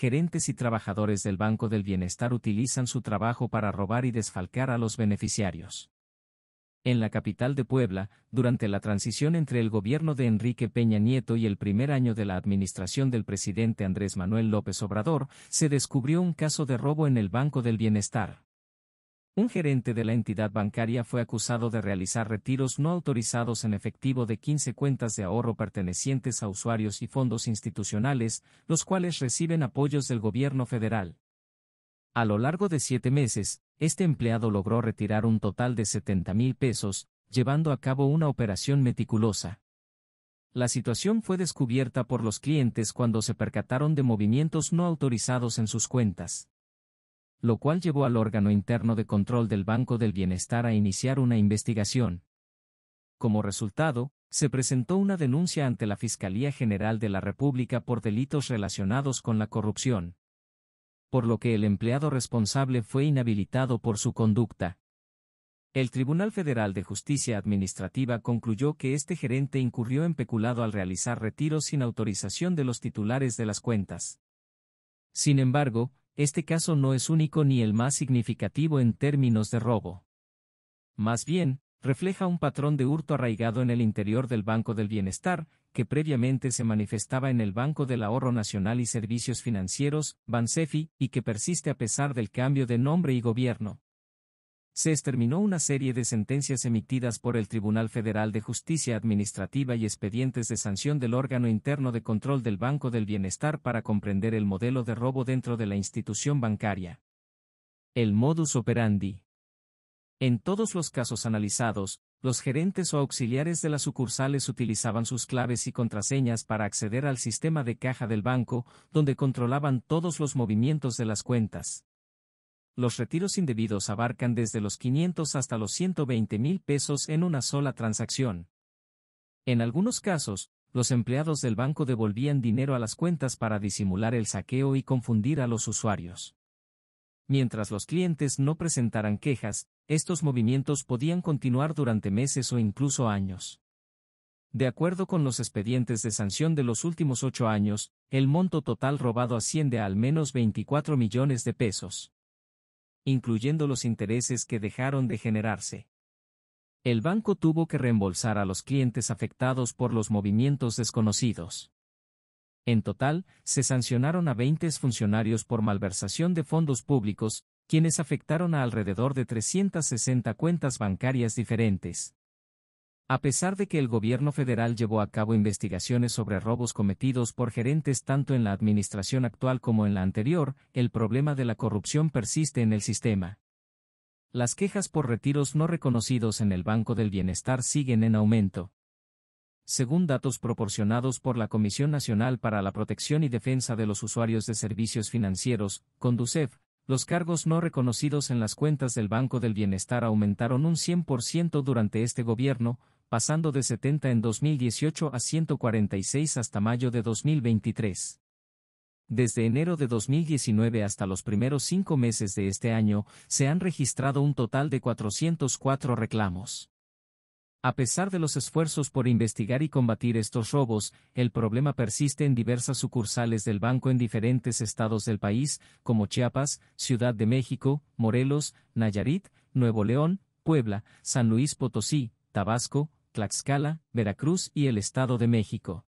gerentes y trabajadores del Banco del Bienestar utilizan su trabajo para robar y desfalcar a los beneficiarios. En la capital de Puebla, durante la transición entre el gobierno de Enrique Peña Nieto y el primer año de la administración del presidente Andrés Manuel López Obrador, se descubrió un caso de robo en el Banco del Bienestar. Un gerente de la entidad bancaria fue acusado de realizar retiros no autorizados en efectivo de 15 cuentas de ahorro pertenecientes a usuarios y fondos institucionales, los cuales reciben apoyos del gobierno federal. A lo largo de siete meses, este empleado logró retirar un total de 70 mil pesos, llevando a cabo una operación meticulosa. La situación fue descubierta por los clientes cuando se percataron de movimientos no autorizados en sus cuentas lo cual llevó al órgano interno de control del Banco del Bienestar a iniciar una investigación. Como resultado, se presentó una denuncia ante la Fiscalía General de la República por delitos relacionados con la corrupción, por lo que el empleado responsable fue inhabilitado por su conducta. El Tribunal Federal de Justicia Administrativa concluyó que este gerente incurrió en peculado al realizar retiros sin autorización de los titulares de las cuentas. Sin embargo, este caso no es único ni el más significativo en términos de robo. Más bien, refleja un patrón de hurto arraigado en el interior del Banco del Bienestar, que previamente se manifestaba en el Banco del Ahorro Nacional y Servicios Financieros, Bansefi, y que persiste a pesar del cambio de nombre y gobierno se exterminó una serie de sentencias emitidas por el Tribunal Federal de Justicia Administrativa y expedientes de sanción del órgano interno de control del Banco del Bienestar para comprender el modelo de robo dentro de la institución bancaria. El modus operandi. En todos los casos analizados, los gerentes o auxiliares de las sucursales utilizaban sus claves y contraseñas para acceder al sistema de caja del banco, donde controlaban todos los movimientos de las cuentas. Los retiros indebidos abarcan desde los 500 hasta los 120 mil pesos en una sola transacción. En algunos casos, los empleados del banco devolvían dinero a las cuentas para disimular el saqueo y confundir a los usuarios. Mientras los clientes no presentaran quejas, estos movimientos podían continuar durante meses o incluso años. De acuerdo con los expedientes de sanción de los últimos ocho años, el monto total robado asciende a al menos 24 millones de pesos incluyendo los intereses que dejaron de generarse. El banco tuvo que reembolsar a los clientes afectados por los movimientos desconocidos. En total, se sancionaron a 20 funcionarios por malversación de fondos públicos, quienes afectaron a alrededor de 360 cuentas bancarias diferentes. A pesar de que el gobierno federal llevó a cabo investigaciones sobre robos cometidos por gerentes tanto en la administración actual como en la anterior, el problema de la corrupción persiste en el sistema. Las quejas por retiros no reconocidos en el Banco del Bienestar siguen en aumento. Según datos proporcionados por la Comisión Nacional para la Protección y Defensa de los Usuarios de Servicios Financieros, Conducef, los cargos no reconocidos en las cuentas del Banco del Bienestar aumentaron un 100% durante este gobierno, pasando de 70 en 2018 a 146 hasta mayo de 2023. Desde enero de 2019 hasta los primeros cinco meses de este año, se han registrado un total de 404 reclamos. A pesar de los esfuerzos por investigar y combatir estos robos, el problema persiste en diversas sucursales del banco en diferentes estados del país, como Chiapas, Ciudad de México, Morelos, Nayarit, Nuevo León, Puebla, San Luis Potosí, Tabasco, Tlaxcala, Veracruz y el Estado de México.